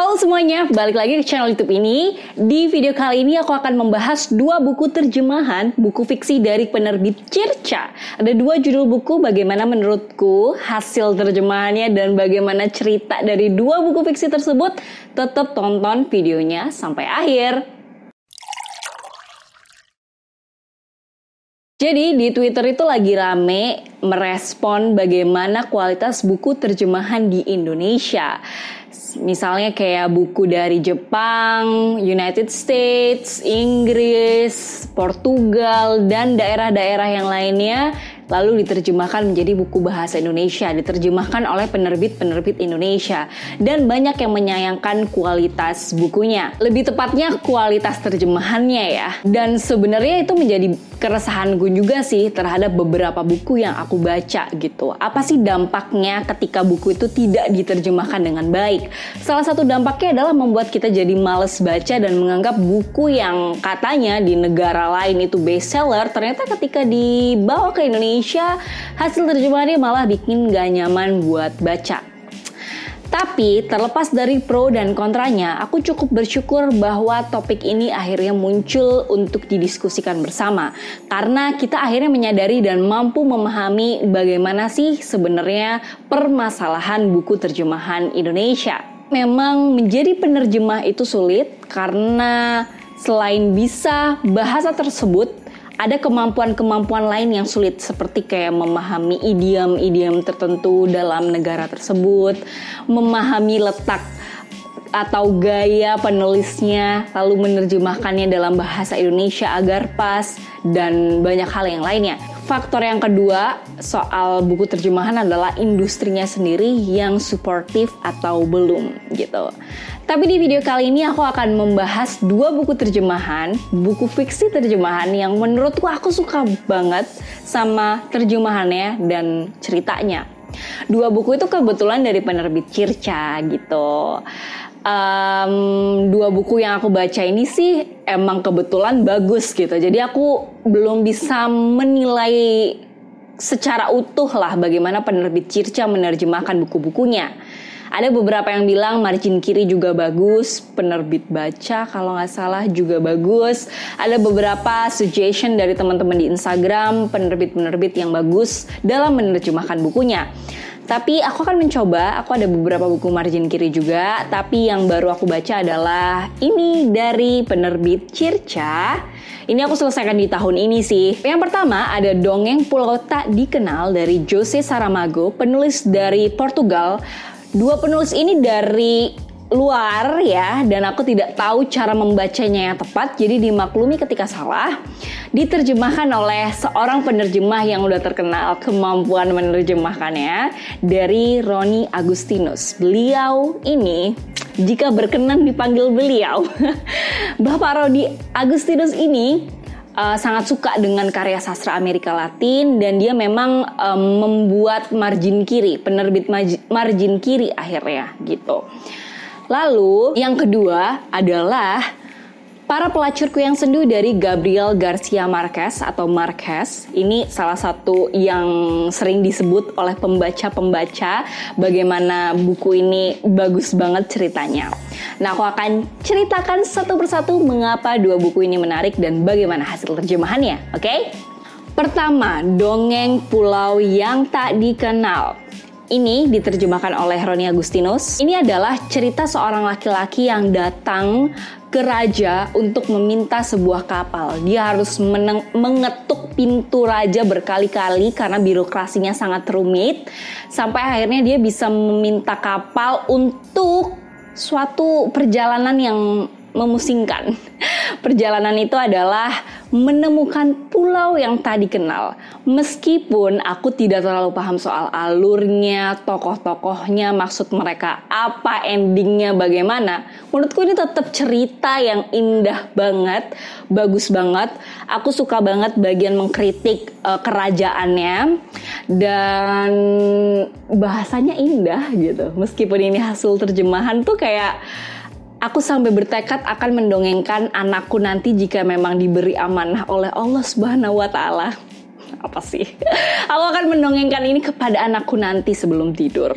Halo semuanya, balik lagi ke channel YouTube ini. Di video kali ini aku akan membahas dua buku terjemahan buku fiksi dari penerbit Circa. Ada dua judul buku bagaimana menurutku hasil terjemahannya dan bagaimana cerita dari dua buku fiksi tersebut. Tetap tonton videonya sampai akhir. Jadi di Twitter itu lagi rame merespon bagaimana kualitas buku terjemahan di Indonesia misalnya kayak buku dari Jepang, United States, Inggris, Portugal, dan daerah-daerah yang lainnya lalu diterjemahkan menjadi buku bahasa Indonesia, diterjemahkan oleh penerbit-penerbit Indonesia, dan banyak yang menyayangkan kualitas bukunya. Lebih tepatnya kualitas terjemahannya ya. Dan sebenarnya itu menjadi keresahan gue juga sih terhadap beberapa buku yang aku baca gitu. Apa sih dampaknya ketika buku itu tidak diterjemahkan dengan baik? Salah satu dampaknya adalah membuat kita jadi males baca dan menganggap buku yang katanya di negara lain itu bestseller ternyata ketika dibawa ke Indonesia Indonesia, hasil terjemahannya malah bikin gak nyaman buat baca. Tapi terlepas dari pro dan kontranya, aku cukup bersyukur bahwa topik ini akhirnya muncul untuk didiskusikan bersama. Karena kita akhirnya menyadari dan mampu memahami bagaimana sih sebenarnya permasalahan buku terjemahan Indonesia. Memang menjadi penerjemah itu sulit karena selain bisa bahasa tersebut ada kemampuan-kemampuan lain yang sulit seperti kayak memahami idiom-idiom tertentu dalam negara tersebut, memahami letak atau gaya penulisnya, lalu menerjemahkannya dalam bahasa Indonesia agar pas dan banyak hal yang lainnya. Faktor yang kedua soal buku terjemahan adalah industrinya sendiri yang suportif atau belum gitu. Tapi di video kali ini aku akan membahas dua buku terjemahan, buku fiksi terjemahan yang menurutku aku suka banget sama terjemahannya dan ceritanya. Dua buku itu kebetulan dari penerbit Circa gitu. Um, dua buku yang aku baca ini sih emang kebetulan bagus gitu. Jadi aku belum bisa menilai secara utuh lah bagaimana penerbit Circa menerjemahkan buku-bukunya ada beberapa yang bilang margin kiri juga bagus, penerbit baca kalau nggak salah juga bagus. Ada beberapa suggestion dari teman-teman di Instagram, penerbit-penerbit yang bagus dalam menerjemahkan bukunya. Tapi aku akan mencoba, aku ada beberapa buku margin kiri juga, tapi yang baru aku baca adalah ini dari penerbit Circa. Ini aku selesaikan di tahun ini sih. Yang pertama ada Dongeng Pulau Tak Dikenal dari Jose Saramago, penulis dari Portugal. Dua penulis ini dari luar ya dan aku tidak tahu cara membacanya yang tepat jadi dimaklumi ketika salah diterjemahkan oleh seorang penerjemah yang udah terkenal kemampuan menerjemahkannya dari Roni Agustinus. Beliau ini jika berkenan dipanggil beliau Bapak Roni Agustinus ini uh, sangat suka dengan karya sastra Amerika Latin dan dia memang um, membuat margin kiri, penerbit margin kiri akhirnya gitu. Lalu yang kedua adalah Para pelacurku yang sendu dari Gabriel Garcia Marquez atau Marquez ini salah satu yang sering disebut oleh pembaca-pembaca bagaimana buku ini bagus banget ceritanya. Nah, aku akan ceritakan satu persatu mengapa dua buku ini menarik dan bagaimana hasil terjemahannya, oke? Okay? Pertama, dongeng pulau yang tak dikenal ini diterjemahkan oleh Roni Agustinus. Ini adalah cerita seorang laki-laki yang datang ke raja untuk meminta sebuah kapal. Dia harus meneng- mengetuk pintu raja berkali-kali karena birokrasinya sangat rumit. Sampai akhirnya dia bisa meminta kapal untuk suatu perjalanan yang memusingkan. Perjalanan itu adalah menemukan pulau yang tak dikenal Meskipun aku tidak terlalu paham soal alurnya, tokoh-tokohnya, maksud mereka apa, endingnya bagaimana, menurutku ini tetap cerita yang indah banget, bagus banget. Aku suka banget bagian mengkritik uh, kerajaannya dan bahasanya indah gitu. Meskipun ini hasil terjemahan tuh kayak Aku sampai bertekad akan mendongengkan anakku nanti jika memang diberi amanah oleh Allah Subhanahu wa taala apa sih? Aku akan mendongengkan ini kepada anakku nanti sebelum tidur.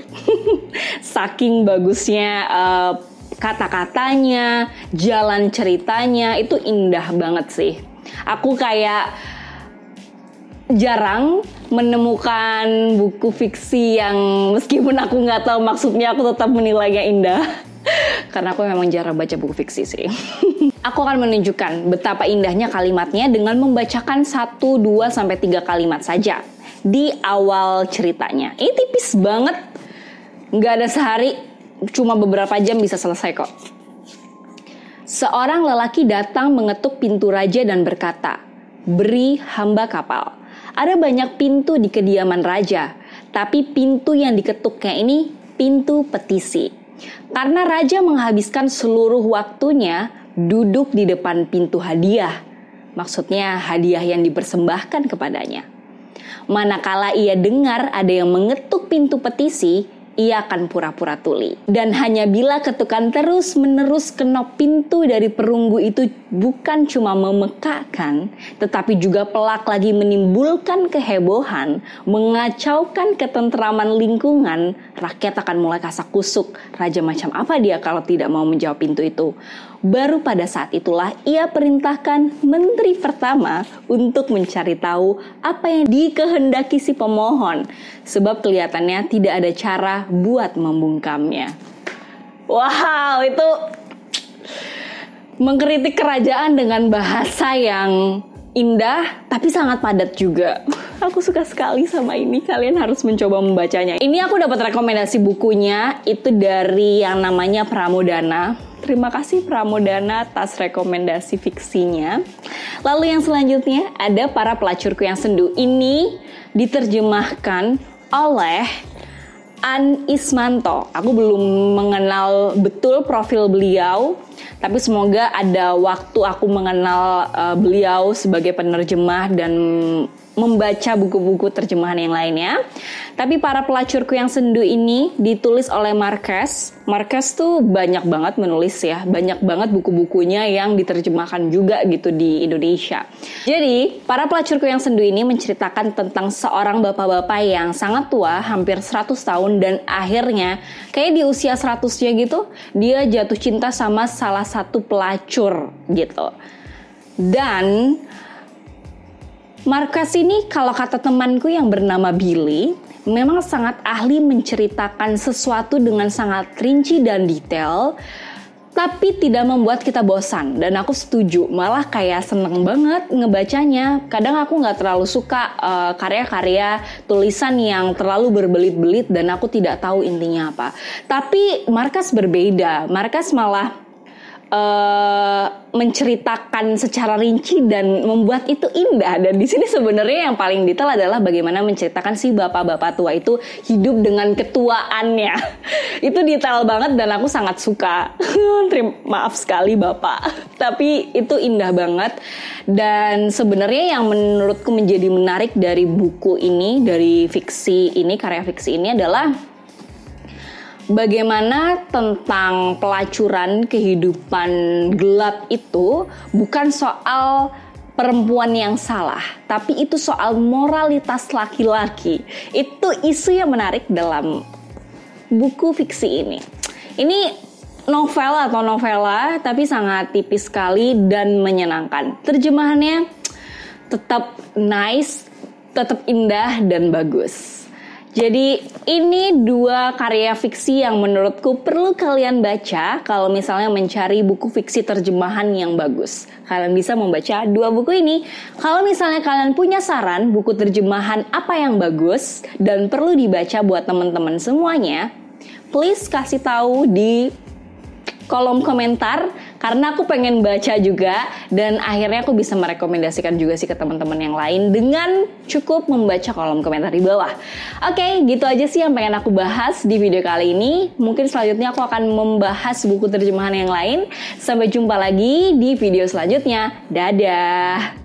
Saking bagusnya uh, kata-katanya, jalan ceritanya itu indah banget sih. Aku kayak jarang menemukan buku fiksi yang meskipun aku nggak tahu maksudnya aku tetap menilainya indah karena aku memang jarang baca buku fiksi sih. aku akan menunjukkan betapa indahnya kalimatnya dengan membacakan 1, 2, sampai 3 kalimat saja di awal ceritanya. Ini tipis banget. Nggak ada sehari cuma beberapa jam bisa selesai kok. Seorang lelaki datang mengetuk pintu raja dan berkata, "Beri hamba kapal." Ada banyak pintu di kediaman raja, tapi pintu yang diketuknya ini pintu petisi. Karena raja menghabiskan seluruh waktunya duduk di depan pintu hadiah, maksudnya hadiah yang dipersembahkan kepadanya. Manakala ia dengar ada yang mengetuk pintu petisi, ia akan pura-pura tuli. Dan hanya bila ketukan terus-menerus kenop pintu dari perunggu itu bukan cuma memekakan, tetapi juga pelak lagi menimbulkan kehebohan, mengacaukan ketentraman lingkungan, rakyat akan mulai kasak kusuk. Raja macam apa dia kalau tidak mau menjawab pintu itu? Baru pada saat itulah ia perintahkan menteri pertama untuk mencari tahu apa yang dikehendaki si pemohon, sebab kelihatannya tidak ada cara buat membungkamnya. Wow, itu mengkritik kerajaan dengan bahasa yang indah tapi sangat padat juga. Aku suka sekali sama ini. Kalian harus mencoba membacanya. Ini aku dapat rekomendasi bukunya itu dari yang namanya Pramodana Terima kasih Pramodana atas rekomendasi fiksinya. Lalu yang selanjutnya ada para pelacurku yang sendu. Ini diterjemahkan oleh An Ismanto. Aku belum mengenal betul profil beliau, tapi semoga ada waktu aku mengenal uh, beliau sebagai penerjemah dan membaca buku-buku terjemahan yang lainnya. Tapi para pelacurku yang sendu ini ditulis oleh Marquez. Marquez tuh banyak banget menulis ya, banyak banget buku-bukunya yang diterjemahkan juga gitu di Indonesia. Jadi, para pelacurku yang sendu ini menceritakan tentang seorang bapak-bapak yang sangat tua, hampir 100 tahun dan akhirnya kayak di usia 100-nya gitu, dia jatuh cinta sama salah satu pelacur gitu. Dan Markas ini kalau kata temanku yang bernama Billy, memang sangat ahli menceritakan sesuatu dengan sangat rinci dan detail, tapi tidak membuat kita bosan. Dan aku setuju, malah kayak seneng banget ngebacanya. Kadang aku nggak terlalu suka eh, karya-karya uh, tulisan yang terlalu berbelit-belit dan aku tidak tahu intinya apa. Tapi Markas berbeda, Markas malah Eh, menceritakan secara rinci dan membuat itu indah. Dan di sini sebenarnya yang paling detail adalah bagaimana menceritakan si bapak-bapak tua itu hidup dengan ketuaannya. itu detail banget dan aku sangat suka. Terima maaf sekali bapak, tapi itu indah banget. Dan sebenarnya yang menurutku menjadi menarik dari buku ini, dari fiksi ini, karya fiksi ini adalah bagaimana tentang pelacuran kehidupan gelap itu bukan soal perempuan yang salah, tapi itu soal moralitas laki-laki. Itu isu yang menarik dalam buku fiksi ini. Ini novel atau novela, tapi sangat tipis sekali dan menyenangkan. Terjemahannya tetap nice, tetap indah dan bagus. Jadi ini dua karya fiksi yang menurutku perlu kalian baca kalau misalnya mencari buku fiksi terjemahan yang bagus. Kalian bisa membaca dua buku ini. Kalau misalnya kalian punya saran buku terjemahan apa yang bagus dan perlu dibaca buat teman-teman semuanya, please kasih tahu di kolom komentar karena aku pengen baca juga dan akhirnya aku bisa merekomendasikan juga sih ke teman-teman yang lain dengan cukup membaca kolom komentar di bawah. Oke, okay, gitu aja sih yang pengen aku bahas di video kali ini. Mungkin selanjutnya aku akan membahas buku terjemahan yang lain. Sampai jumpa lagi di video selanjutnya. Dadah.